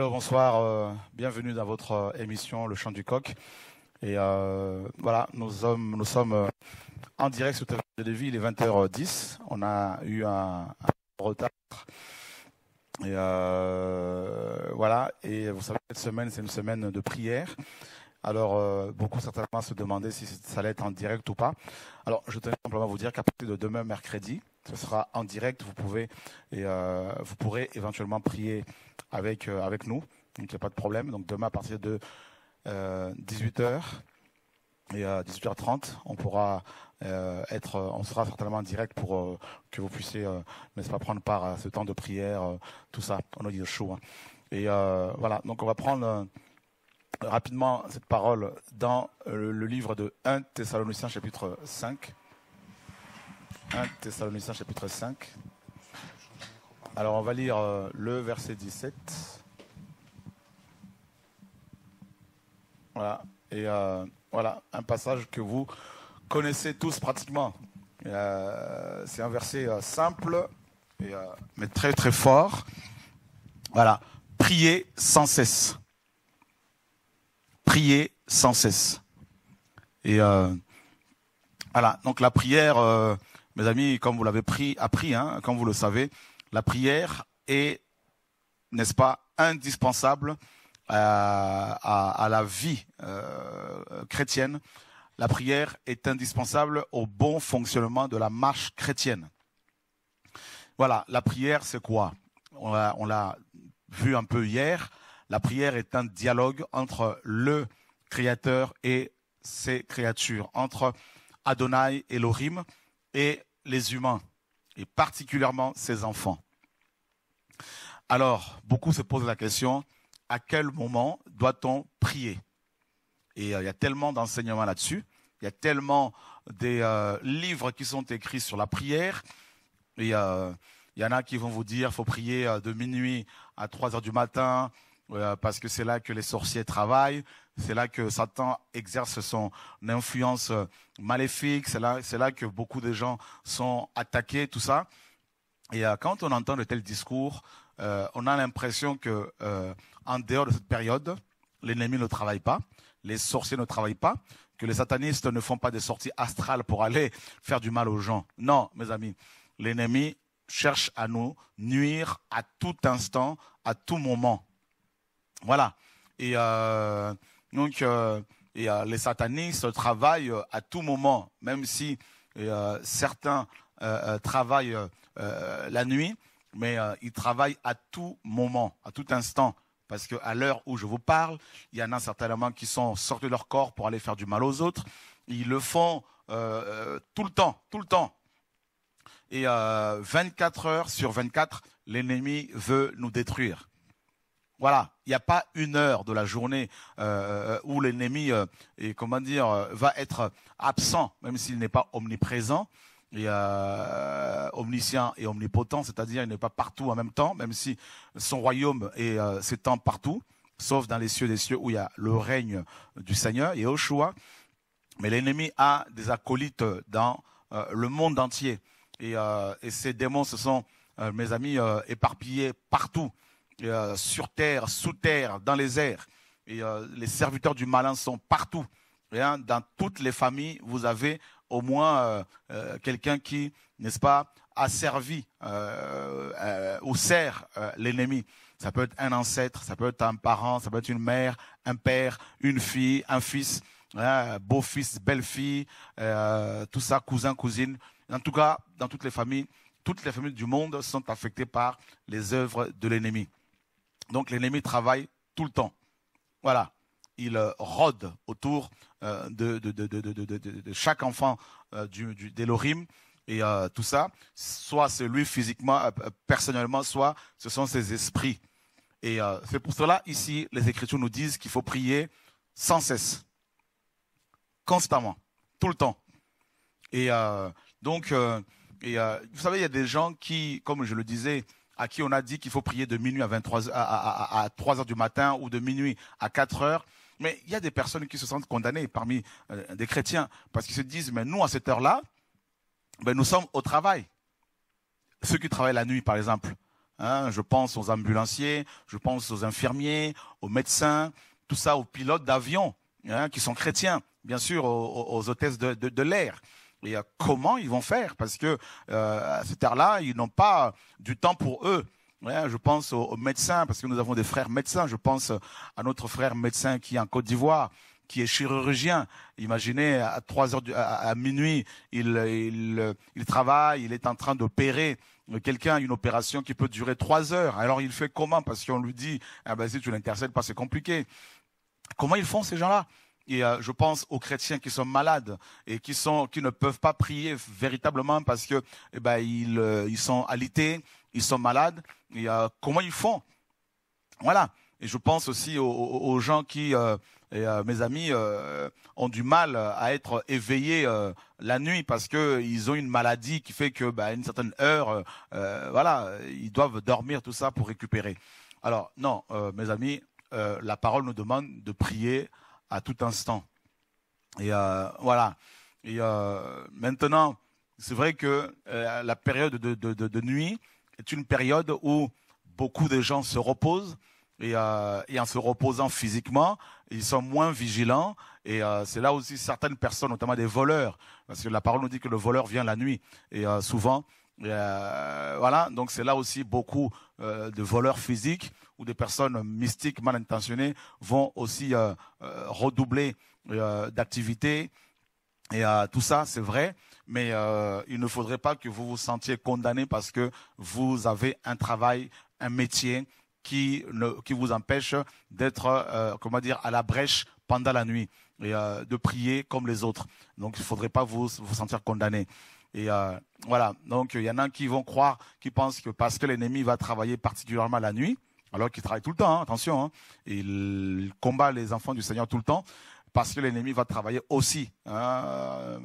Alors bonsoir, euh, bienvenue dans votre euh, émission Le Chant du Coq. Et euh, voilà, nous sommes, en direct sur le de Vie, il est 20h10. On a eu un, retard. Et voilà, et vous savez, cette semaine, c'est une semaine de prière. Alors, beaucoup certainement se demandaient si ça allait être en direct ou pas. Alors, je tenais simplement à vous dire qu'à partir de demain, mercredi, ce sera en direct. Vous pouvez et euh, vous pourrez éventuellement prier avec euh, avec nous. Donc il n'y a pas de problème. Donc demain à partir de 18h euh, et à 18h30, on pourra être, on sera certainement en direct pour que vous puissiez, nest pas, prendre part à ce temps de prière, tout ça. On a dit chaud. Et voilà. Donc on va prendre rapidement cette parole dans le livre de 1 Thessaloniciens chapitre 5. 1 Thessaloniciens chapitre 5. Alors on va lire euh, le verset 17. Voilà. Et euh, voilà, un passage que vous connaissez tous pratiquement. Euh, c'est un verset simple, mais très très fort. Voilà. Priez sans cesse. Priez sans cesse. Et voilà, donc la prière mes amis, comme vous l'avez pris, appris, hein, comme vous le savez, la prière est, n'est-ce pas, indispensable euh, à, la vie euh, chrétienne. La prière est indispensable au bon fonctionnement de la marche chrétienne. Voilà, la prière, c'est quoi On l'a vu un peu hier. La prière est un dialogue entre le Créateur et ses créatures, entre Adonai et l'Orim et les humains, et particulièrement ses enfants. Alors, beaucoup se posent la question, à quel moment doit-on prier Et euh, il y a tellement d'enseignements là-dessus, il y a tellement des euh, livres qui sont écrits sur la prière, et euh, il y en a qui vont vous dire, faut prier de minuit à 3 heures du matin, euh, parce que c'est là que les sorciers travaillent, c'est là que Satan exerce son influence euh, maléfique, c'est là, que beaucoup de gens sont attaqués, tout ça. Et euh, quand on entend de tels discours, on a l'impression que en dehors de cette période, l'ennemi ne travaille pas, les sorciers ne travaillent pas, que les satanistes ne font pas des sorties astrales pour aller faire du mal aux gens. Non, mes amis, l'ennemi cherche à nous nuire à tout instant, à tout moment. Voilà. Et euh, donc, euh, euh, les satanistes travaillent à tout moment, même si certains travaillent la nuit, mais ils travaillent à tout moment, à tout instant. Parce qu'à l'heure où je vous parle, il y en a certainement qui sont sortis de leur corps pour aller faire du mal aux autres. Ils le font tout le temps, tout le temps. Et 24 heures sur 24, l'ennemi veut nous détruire. Voilà, il n'y a pas une heure de la journée euh, euh, où l'ennemi, euh, et comment dire, va être absent, même s'il n'est pas omniprésent. omniscient et omnipotent, c'est-à-dire il n'est pas partout en même temps, même si son royaume s'étend partout, sauf dans les cieux des cieux où il y a le règne du Seigneur et Oshua. Mais l'ennemi a des acolytes dans le monde entier. et ces démons se sont, mes amis, éparpillés partout. Euh, sur terre, sous terre, dans les airs. Euh, les serviteurs du malin sont partout. Hein, dans toutes les familles, vous avez au moins euh, quelqu'un qui, n'est-ce pas, a servi ou sert l'ennemi. Ça peut être un ancêtre, ça peut être un parent, ça peut être une mère, un père, une fille, un fils, hein, beau-fils, belle-fille, tout ça, cousin, cousine. En tout cas, dans toutes les familles, toutes les familles du monde sont affectées par les œuvres de l'ennemi. Donc l'ennemi travaille tout le temps. Voilà. Il euh, rôde autour euh, de, chaque enfant euh, du, et tout ça, soit c'est lui physiquement, personnellement, soit ce sont ses esprits. Et c'est pour cela, ici, les Écritures nous disent qu'il faut prier sans cesse, constamment, tout le temps. Et donc, vous savez, il y a des gens qui, comme je le disais, à qui on a dit qu'il faut prier de minuit à 23 3 heures du matin ou de minuit à 4 heures. Mais il y a des personnes qui se sentent condamnées parmi euh, des chrétiens parce qu'ils se disent, mais nous, à cette heure-là, ben, nous sommes au travail. Ceux qui travaillent la nuit, par exemple. Hein, je pense aux ambulanciers, je pense aux infirmiers, aux médecins, tout ça, aux pilotes d'avion, hein, qui sont chrétiens, bien sûr, aux, hôtesses de l'air et euh, comment ils vont faire parce que euh, à cette heure-là, ils n'ont pas du temps pour eux. je pense aux, médecins parce que nous avons des frères médecins. Je pense à notre frère médecin qui est en Côte d'Ivoire qui est chirurgien. Imaginez, à 3 heures, à, minuit, il, travaille, il est en train d'opérer quelqu'un une opération qui peut durer trois heures. Alors il fait comment Parce qu'on lui dit, ah ben, si tu l'intercèdes pas, c'est compliqué. Comment ils font ces gens-là et je pense aux chrétiens qui sont malades et qui sont qui ne peuvent pas prier véritablement parce que eh ben, euh, ils, sont alités, ils sont malades. comment ils font Voilà. Et je pense aussi aux, gens qui, euh, et, euh, mes amis, ont du mal à être éveillés la nuit parce qu'ils ont une maladie qui fait que, bah, une certaine heure, voilà, ils doivent dormir tout ça pour récupérer. Alors non, mes amis, la parole nous demande de prier à tout instant. Et euh, voilà. Et euh, maintenant, c'est vrai que euh, la période de, nuit est une période où beaucoup de gens se reposent. Et, et en se reposant physiquement, ils sont moins vigilants. Et c'est là aussi certaines personnes, notamment des voleurs, parce que la parole nous dit que le voleur vient la nuit. Et souvent, voilà, donc c'est là aussi beaucoup de voleurs physiques ou des personnes mystiques mal intentionnées vont aussi euh, euh, redoubler d'activités. Euh, d'activité. Et tout ça, c'est vrai, mais il ne faudrait pas que vous vous sentiez condamné parce que vous avez un travail, un métier qui, qui vous empêche d'être, comment dire, à la brèche pendant la nuit et de prier comme les autres. Donc, il ne faudrait pas vous, vous sentir condamné. Et voilà, donc il y en a qui vont croire, qui pensent que parce que l'ennemi va travailler particulièrement la nuit, alors qu'il travaille tout le temps, hein, attention. Hein. Il combat les enfants du Seigneur tout le temps parce que l'ennemi va travailler aussi hein,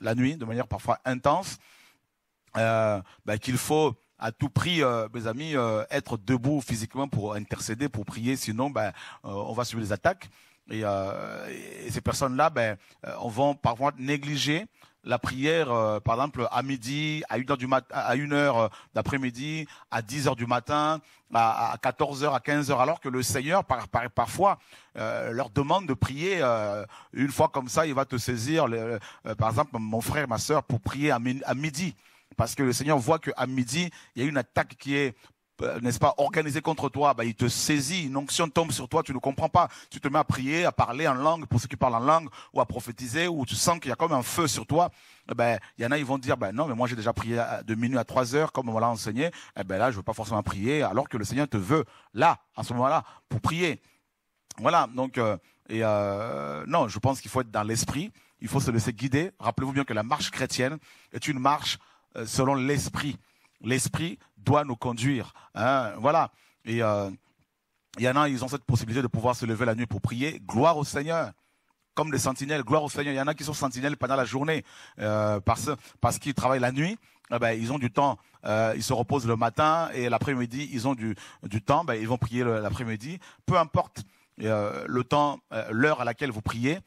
la nuit de manière parfois intense. Euh, ben, qu'il faut à tout prix, euh, mes amis, euh, être debout physiquement pour intercéder, pour prier. Sinon, ben, on va subir les attaques. Et, ces personnes-là, ben, on va parfois négliger la prière, euh, par exemple, à midi, à une heure du à une heure euh, d'après-midi, à 10 heures du matin, à, 14 heures, à 15 heures, alors que le Seigneur, parfois, euh, leur demande de prier une fois comme ça, il va te saisir, par exemple, mon frère, ma soeur pour prier à, à midi parce que le Seigneur voit qu'à midi, il y a une attaque qui est euh, n'est-ce pas, organisé contre toi, bah, il te saisit, une onction tombe sur toi, tu ne comprends pas. Tu te mets à prier, à parler en langue, pour ceux qui parlent en langue, ou à prophétiser, ou tu sens qu'il y a comme un feu sur toi. Eh ben, il y en a, ils vont dire, ben non, mais moi j'ai déjà prié de minuit à trois heures, comme on m'a enseigné, et eh ben là, je veux pas forcément prier, alors que le Seigneur te veut, là, à ce moment-là, pour prier. Voilà, donc, euh, et euh, non, je pense qu'il faut être dans l'esprit, il faut se laisser guider. Rappelez-vous bien que la marche chrétienne est une marche selon l'esprit l'esprit doit nous conduire. Hein, voilà. Et euh, il y en a, ils ont cette possibilité de pouvoir se lever la nuit pour prier. Gloire au Seigneur. Comme les sentinelles, gloire au Seigneur. Il y en a qui sont sentinelles pendant la journée euh, parce, qu'ils travaillent la nuit. Eh ben, ils ont du temps, euh, ils se reposent le matin et l'après-midi, ils ont du, temps, ben, ils vont prier l'après-midi. Peu importe le temps, l'heure à laquelle vous priez,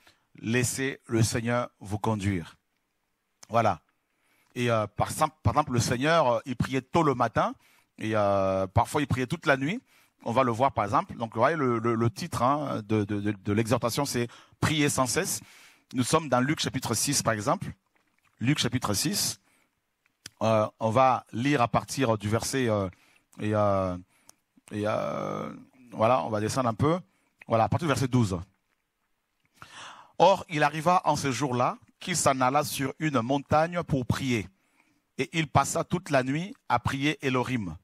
laissez le Seigneur vous conduire. Voilà. Et euh, par, exemple, le Seigneur, euh, il priait tôt le matin et euh, parfois il priait toute la nuit. On va le voir par exemple. Donc vous voyez, le, titre hein, de, l'exhortation, c'est Prier sans cesse. Nous sommes dans Luc chapitre 6 par exemple. Luc chapitre 6. on va lire à partir du verset et, voilà, on va descendre un peu. Voilà, à partir du verset 12. Or, il arriva en ce jour-là qu'il s'en alla sur une montagne pour prier. Et il passa toute la nuit à prier Elohim.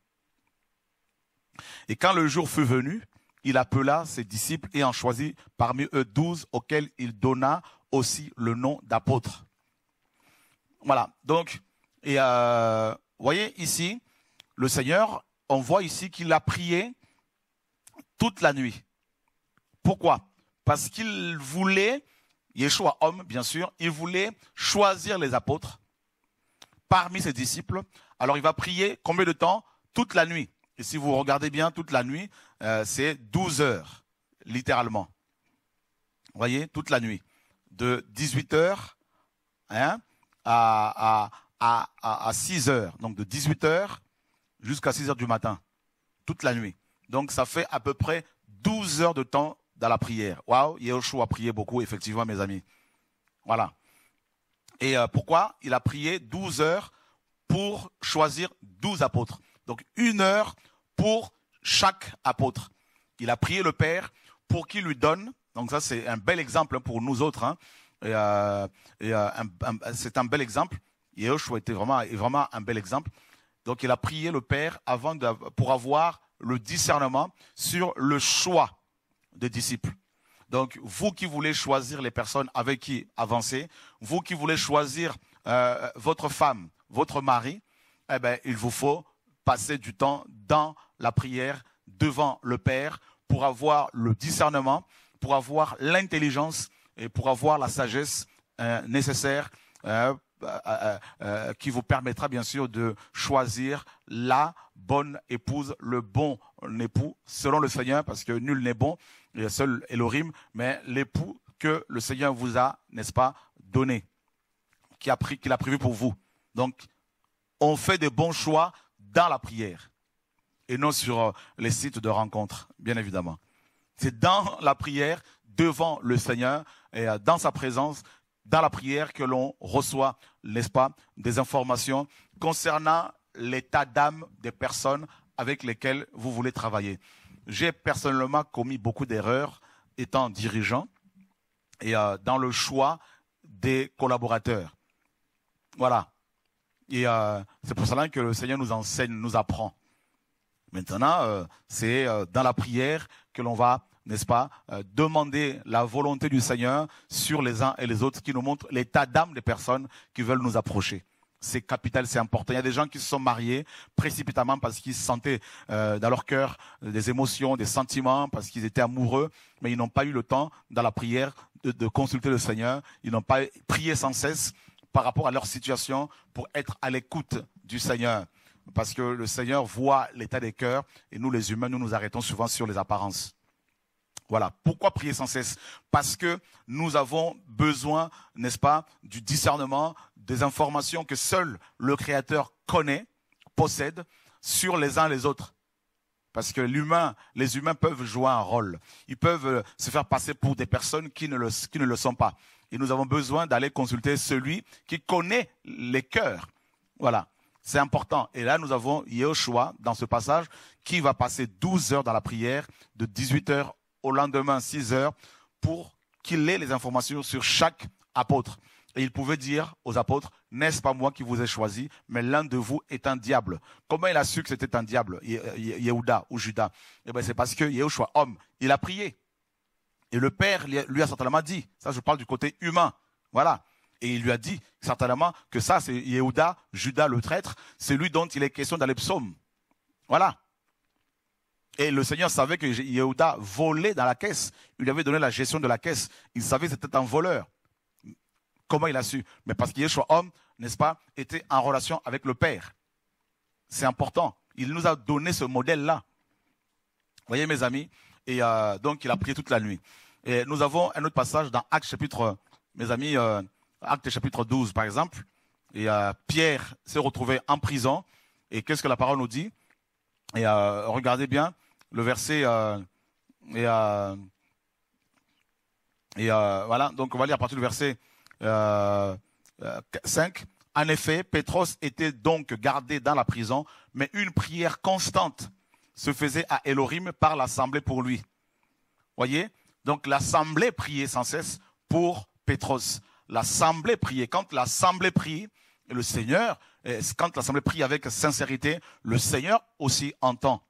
Et quand le jour fut venu, il appela ses disciples et en choisit parmi eux douze auxquels il donna aussi le nom d'apôtre. Voilà. Donc, et euh, voyez ici, le Seigneur, on voit ici qu'il a prié toute la nuit. Pourquoi Parce qu'il voulait Yeshua homme, bien sûr, il voulait choisir les apôtres parmi ses disciples. Alors il va prier combien de temps Toute la nuit. Et si vous regardez bien, toute la nuit, euh, c'est 12 heures, littéralement. Vous voyez, toute la nuit. De 18 heures hein, à, à 6 heures. Donc de 18 heures jusqu'à 6 heures du matin. Toute la nuit. Donc ça fait à peu près 12 heures de temps dans la prière. Wow, Yehoshua a prié beaucoup, effectivement, mes amis. Voilà. Et euh, pourquoi Il a prié 12 heures pour choisir 12 apôtres. Donc une heure pour chaque apôtre. Il a prié le Père pour qu'il lui donne. Donc ça, c'est un bel exemple hein, pour nous autres. Hein. Euh, euh, c'est un bel exemple. Yehoshua était vraiment, est vraiment un bel exemple. Donc il a prié le Père avant pour avoir le discernement sur le choix de disciples. Donc, vous qui voulez choisir les personnes avec qui avancer, vous qui voulez choisir euh, votre femme, votre mari, eh bien, il vous faut passer du temps dans la prière, devant le Père, pour avoir le discernement, pour avoir l'intelligence et pour avoir la sagesse euh, nécessaire euh, qui vous permettra bien sûr de choisir la bonne épouse, le bon époux, selon le Seigneur, parce que nul n'est bon, il seul Elohim, mais l'époux que le Seigneur vous a, n'est-ce pas, donné, qu'il a, pris, a prévu pour vous. Donc, on fait des bons choix dans la prière et non sur euh, les sites de rencontre, bien évidemment. C'est dans la prière, devant le Seigneur et euh, dans sa présence, dans la prière que l'on reçoit, n'est-ce pas, des informations concernant l'état d'âme des personnes avec lesquelles vous voulez travailler. J'ai personnellement commis beaucoup d'erreurs étant dirigeant et euh, dans le choix des collaborateurs. Voilà. Et euh, c'est pour cela que le Seigneur nous enseigne, nous apprend. Maintenant, euh, c'est dans la prière que l'on va, n'est-ce pas, demander la volonté du Seigneur sur les uns et les autres, qui nous montrent l'état d'âme des personnes qui veulent nous approcher c'est capital, c'est important. Il y a des gens qui se sont mariés précipitamment parce qu'ils sentaient euh, dans leur cœur des émotions, des sentiments, parce qu'ils étaient amoureux, mais ils n'ont pas eu le temps dans la prière de, de consulter le Seigneur. Ils n'ont pas prié sans cesse par rapport à leur situation pour être à l'écoute du Seigneur. Parce que le Seigneur voit l'état des cœurs et nous les humains, nous nous arrêtons souvent sur les apparences. Voilà. Pourquoi prier sans cesse Parce que nous avons besoin, n'est-ce pas, du discernement, des informations que seul le Créateur connaît, possède, sur les uns les autres. Parce que l'humain, les humains peuvent jouer un rôle. Ils peuvent euh, se faire passer pour des personnes qui ne le, qui ne le sont pas. Et nous avons besoin d'aller consulter celui qui connaît les cœurs. Voilà. C'est important. Et là, nous avons Yehoshua dans ce passage qui va passer 12 heures dans la prière, de 18 heures au lendemain 6 heures pour qu'il ait les informations sur chaque apôtre. Et il pouvait dire aux apôtres, n'est-ce pas moi qui vous ai choisi, mais l'un de vous est un diable. Comment il a su que c'était un diable, Yehuda ou Judas et eh bien, c'est parce que choix homme, il a prié. Et le Père lui a certainement dit, ça je parle du côté humain, voilà. Et il lui a dit certainement que ça, c'est Yehuda, Judas le traître, c'est lui dont il est question dans les psaumes. Voilà. Et le Seigneur savait que Yehuda volait dans la caisse. Il lui avait donné la gestion de la caisse. Il savait que c'était un voleur. Comment il a su Mais parce que homme, n'est-ce pas, était en relation avec le Père. C'est important. Il nous a donné ce modèle-là. voyez, mes amis Et euh, donc, il a prié toute la nuit. Et nous avons un autre passage dans Acte chapitre, mes amis, euh, chapitre 12, par exemple. Et euh, Pierre s'est retrouvé en prison. Et qu'est-ce que la parole nous dit Et regardez bien, le verset euh, et, euh, euh, voilà, donc on va lire à partir du verset 5. En effet, Pétros était donc gardé dans la prison, mais une prière constante se faisait à Elohim par l'assemblée pour lui. Voyez Donc l'assemblée priait sans cesse pour Pétros. L'assemblée priait. Quand l'assemblée prie, le Seigneur, quand l'assemblée prie avec sincérité, le Seigneur aussi entend.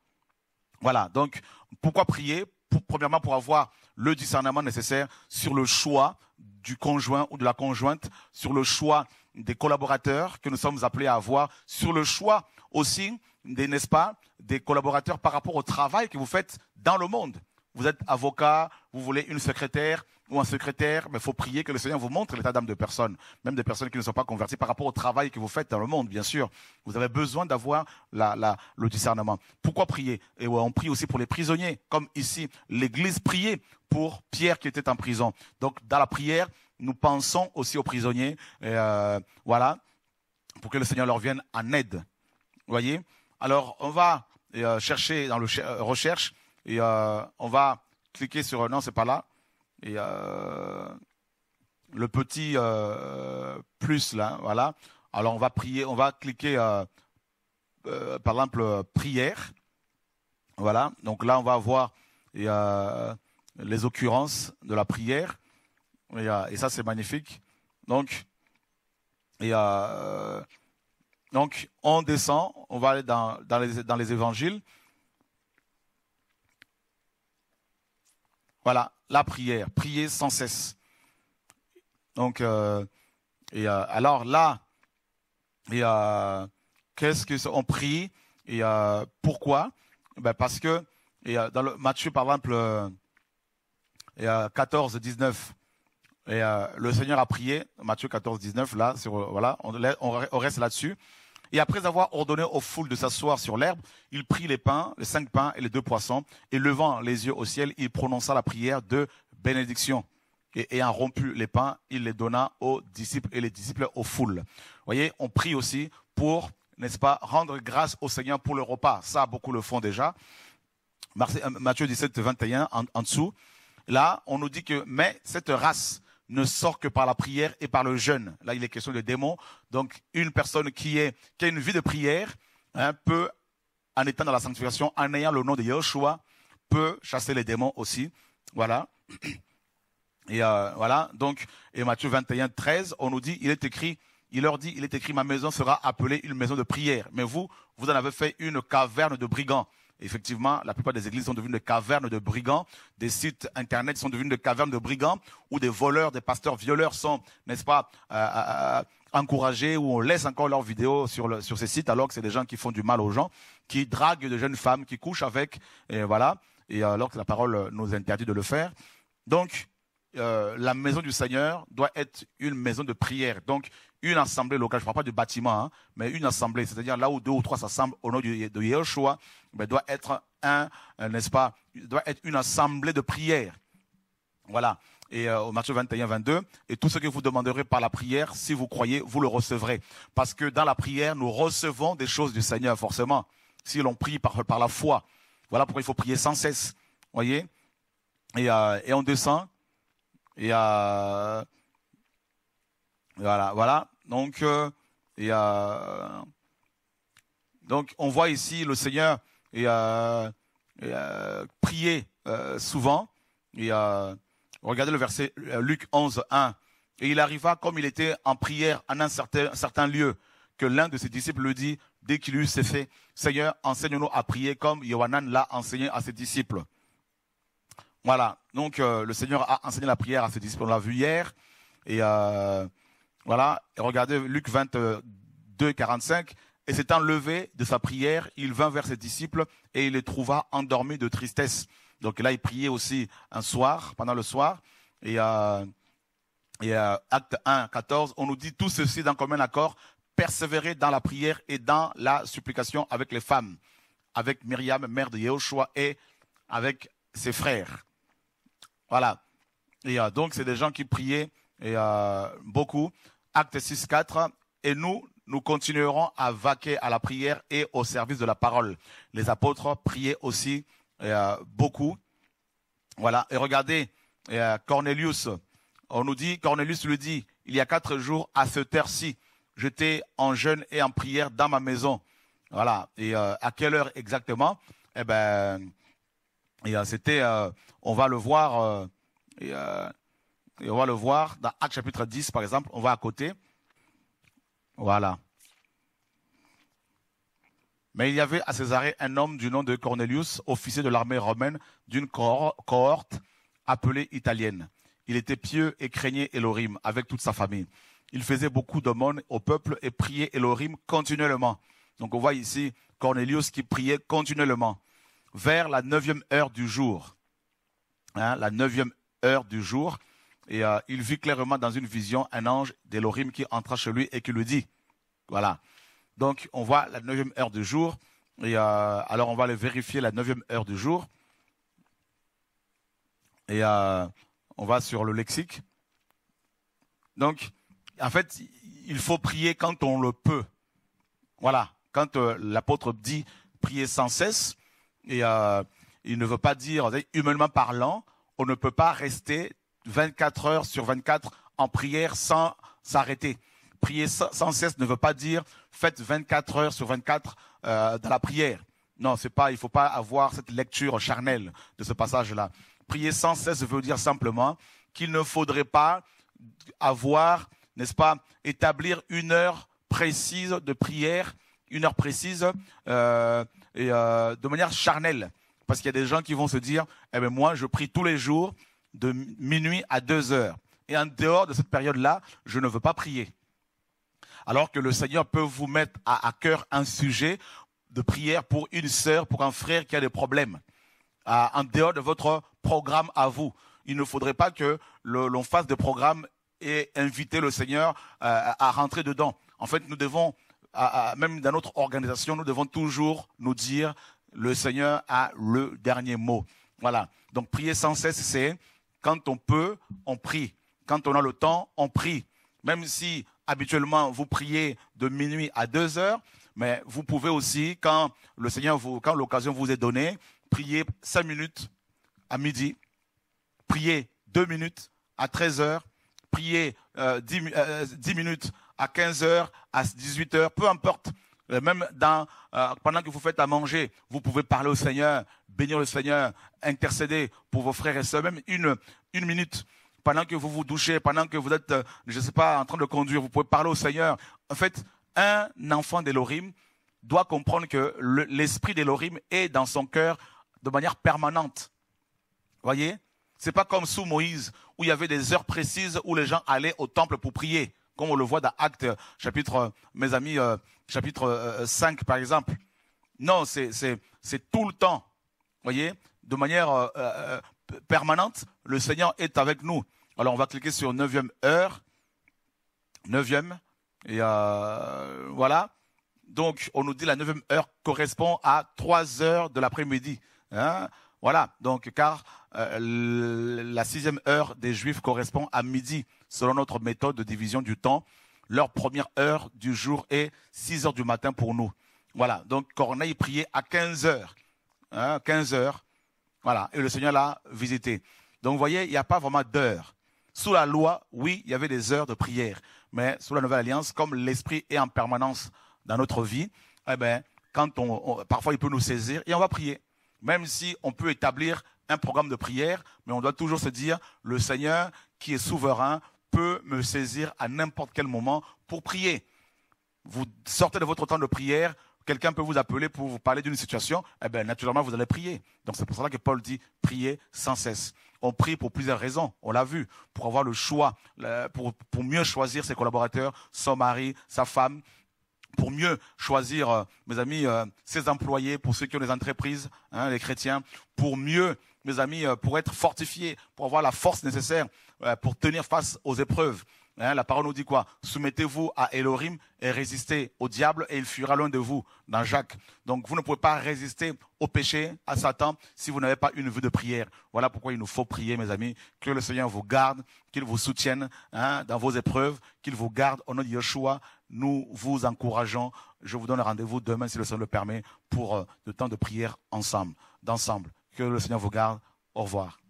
Voilà, donc pourquoi prier Premièrement, pour avoir le discernement nécessaire sur le choix du conjoint ou de la conjointe, sur le choix des collaborateurs que nous sommes appelés à avoir, sur le choix aussi des, n'est-ce pas, des collaborateurs par rapport au travail que vous faites dans le monde. Vous êtes avocat, vous voulez une secrétaire, ou un secrétaire, mais il faut prier que le Seigneur vous montre l'état d'âme de personnes, même des personnes qui ne sont pas converties par rapport au travail que vous faites dans le monde, bien sûr. Vous avez besoin d'avoir le discernement. Pourquoi prier on prie aussi pour les prisonniers, comme ici, l'Église priait pour Pierre qui était en prison. Donc, dans la prière, nous pensons aussi aux prisonniers, euh, voilà, pour que le Seigneur leur vienne en aide. Vous voyez Alors, on va euh, chercher dans le euh, recherche et on va cliquer sur non, c'est pas là. Et euh, le petit euh, plus là, voilà. Alors on va prier, on va cliquer euh, par exemple prière. Voilà. Donc là on va voir les occurrences de la prière. Et, ça c'est magnifique. Donc donc on descend, on va aller dans, dans, les, dans les évangiles. Voilà, la prière, prier sans cesse. Donc, euh, et euh, alors là, et euh, qu'est-ce que on prie et pourquoi ben, parce que et dans le Matthieu par exemple et, 14 19 et le Seigneur a prié Matthieu 14 19 là voilà on reste là-dessus et après avoir ordonné aux foules de s'asseoir sur l'herbe, il prit les pains, les cinq pains et les deux poissons, et levant les yeux au ciel, il prononça la prière de bénédiction. Et ayant rompu les pains, il les donna aux disciples et les disciples aux foules. Vous voyez, on prie aussi pour, n'est-ce pas, rendre grâce au Seigneur pour le repas. Ça, beaucoup le font déjà. Euh, Matthieu 17, 21, en, en dessous. Là, on nous dit que, mais cette race, ne sort que par la prière et par le jeûne. Là, il est question de démons. Donc, une personne qui, est, qui a une vie de prière hein, peut, en étant dans la sanctification, en ayant le nom de Yahushua, peut chasser les démons aussi. Voilà. Et euh, voilà. Donc, et Matthieu 21, 13, on nous dit, il est écrit, il leur dit, il est écrit, ma maison sera appelée une maison de prière. Mais vous, vous en avez fait une caverne de brigands effectivement, la plupart des églises sont devenues des cavernes de brigands, des sites Internet sont devenus des cavernes de brigands, où des voleurs, des pasteurs violeurs sont, n'est-ce pas, euh, euh, euh, encouragés, ou on laisse encore leurs vidéos sur, ces sites, alors que c'est des gens qui font du mal aux gens, qui draguent de jeunes femmes, qui couchent avec, et voilà, et alors que la parole nous interdit de le faire. Donc, la maison du Seigneur doit être une maison de prière une assemblée locale, je ne parle pas du bâtiment, hein, mais une assemblée, c'est-à-dire là où deux ou trois s'assemblent au nom de, de Yeshua, doit être un, euh, n'est-ce pas, doit être une assemblée de prière. Voilà. Et euh, au Matthieu 21, 22, et tout ce que vous demanderez par la prière, si vous croyez, vous le recevrez. Parce que dans la prière, nous recevons des choses du Seigneur, forcément, si l'on prie par, la foi. Voilà pourquoi il faut prier sans cesse. Voyez euh, et, on descend. Et voilà, voilà. Donc, euh, euh, donc on voit ici le Seigneur et, euh, prier souvent. Et regardez le verset Luc 11, 1. Et il arriva comme il était en prière en un certain, certain lieu, que l'un de ses disciples lui dit, dès qu'il eut faits. Seigneur, enseigne-nous à prier comme Yohanan l'a enseigné à ses disciples. Voilà, donc le Seigneur a enseigné la prière à ses disciples, on l'a vu hier. Et voilà, regardez Luc 22, 45. Et s'étant levé de sa prière, il vint vers ses disciples et il les trouva endormis de tristesse. Donc là, il priait aussi un soir, pendant le soir. Et, euh, euh, acte 1, 14, on nous dit tout ceci dans commun accord, persévérer dans la prière et dans la supplication avec les femmes, avec Myriam, mère de Yehoshua, et avec ses frères. Voilà. Et euh, donc, c'est des gens qui priaient et, beaucoup. Acte 6, 4. Et nous, nous continuerons à vaquer à la prière et au service de la parole. Les apôtres priaient aussi euh, beaucoup. Voilà. Et regardez, euh, Cornelius, on nous dit, Cornelius lui dit, il y a quatre jours, à ce terre ci j'étais en jeûne et en prière dans ma maison. Voilà. Et euh, à quelle heure exactement Eh ben, c'était, on va le voir, et on va le voir dans Acte chapitre 10, par exemple. On va à côté. Voilà. Mais il y avait à Césarée un homme du nom de Cornelius, officier de l'armée romaine d'une cohorte appelée italienne. Il était pieux et craignait Elohim avec toute sa famille. Il faisait beaucoup d'aumônes au peuple et priait Elohim continuellement. Donc on voit ici Cornelius qui priait continuellement vers la neuvième heure du jour. Hein, la neuvième heure du jour, et euh, il vit clairement dans une vision un ange d'Elohim qui entra chez lui et qui lui dit. Voilà. Donc, on voit la neuvième heure du jour. Et euh, alors, on va le vérifier la neuvième heure du jour. Et euh, on va sur le lexique. Donc, en fait, il faut prier quand on le peut. Voilà. Quand l'apôtre dit prier sans cesse, et il ne veut pas dire, humainement parlant, on ne peut pas rester 24 heures sur 24 en prière sans s'arrêter. Prier sans cesse ne veut pas dire faites 24 heures sur 24 euh, dans la prière. Non, c'est pas. Il faut pas avoir cette lecture charnelle de ce passage-là. Prier sans cesse veut dire simplement qu'il ne faudrait pas avoir, n'est-ce pas, établir une heure précise de prière, une heure précise euh, euh, de manière charnelle, parce qu'il y a des gens qui vont se dire, eh ben moi, je prie tous les jours de minuit à deux heures. Et en dehors de cette période-là, je ne veux pas prier. Alors que le Seigneur peut vous mettre à, cœur un sujet de prière pour une sœur, pour un frère qui a des problèmes, en dehors de votre programme à vous. Il ne faudrait pas que l'on fasse des programmes et inviter le Seigneur euh, à rentrer dedans. En fait, nous devons, même dans notre organisation, nous devons toujours nous dire, le Seigneur a le dernier mot. Voilà. Donc prier sans cesse, c'est quand on peut, on prie. Quand on a le temps, on prie. Même si habituellement vous priez de minuit à deux heures, mais vous pouvez aussi, quand le Seigneur vous, quand l'occasion vous est donnée, prier cinq minutes à midi, prier deux minutes à treize heures, prier euh, euh, dix minutes à quinze heures, à dix-huit heures, peu importe. Euh, même euh, pendant que vous faites à manger, vous pouvez parler au Seigneur, bénir le Seigneur, intercéder pour vos frères et sœurs, même une, minute. Pendant que vous vous douchez, pendant que vous êtes, euh, je ne sais pas, en train de conduire, vous pouvez parler au Seigneur. En fait, un enfant d'Elohim doit comprendre que l'esprit d'Elorim est dans son cœur de manière permanente. Voyez Ce n'est pas comme sous Moïse, où il y avait des heures précises où les gens allaient au temple pour prier comme on le voit dans Actes euh, chapitre, euh, mes amis, euh, chapitre 5 par exemple. Non, c'est tout le temps, voyez, de manière permanente, le Seigneur est avec nous. Alors on va cliquer sur 9e heure, 9e, et voilà. Donc on nous dit la 9e heure correspond à 3 heures de l'après-midi. Hein. voilà, donc car la sixième heure des Juifs correspond à midi selon notre méthode de division du temps. Leur première heure du jour est 6 heures du matin pour nous. Voilà, donc Corneille priait à 15 heures. 15 hein, heures. Voilà, et le Seigneur l'a visité. Donc vous voyez, il n'y a pas vraiment d'heure. Sous la loi, oui, il y avait des heures de prière. Mais sous la Nouvelle Alliance, comme l'Esprit est en permanence dans notre vie, eh bien, quand on, parfois il peut nous saisir et on va prier. Même si on peut établir un programme de prière, mais on doit toujours se dire, le Seigneur qui est souverain peut me saisir à n'importe quel moment pour prier. Vous sortez de votre temps de prière, quelqu'un peut vous appeler pour vous parler d'une situation, et eh bien, naturellement, vous allez prier. Donc, c'est pour cela que Paul dit prier sans cesse. On prie pour plusieurs raisons, on l'a vu, pour avoir le choix, pour mieux choisir ses collaborateurs, son mari, sa femme, pour mieux choisir, euh, mes amis, euh, ses employés, pour ceux qui ont des entreprises, hein, les chrétiens, pour mieux, mes amis, euh, pour être fortifiés, pour avoir la force nécessaire pour tenir face aux épreuves. Hein, la parole nous dit quoi Soumettez-vous à Elohim et résistez au diable et il fuira loin de vous, dans Jacques. Donc vous ne pouvez pas résister au péché, à Satan, si vous n'avez pas une vue de prière. Voilà pourquoi il nous faut prier, mes amis, que le Seigneur vous garde, qu'il vous soutienne hein, dans vos épreuves, qu'il vous garde. Au nom de Yeshua, nous vous encourageons. Je vous donne rendez-vous demain, si le Seigneur le permet, pour de euh, le temps de prière ensemble, d'ensemble. Que le Seigneur vous garde. Au revoir.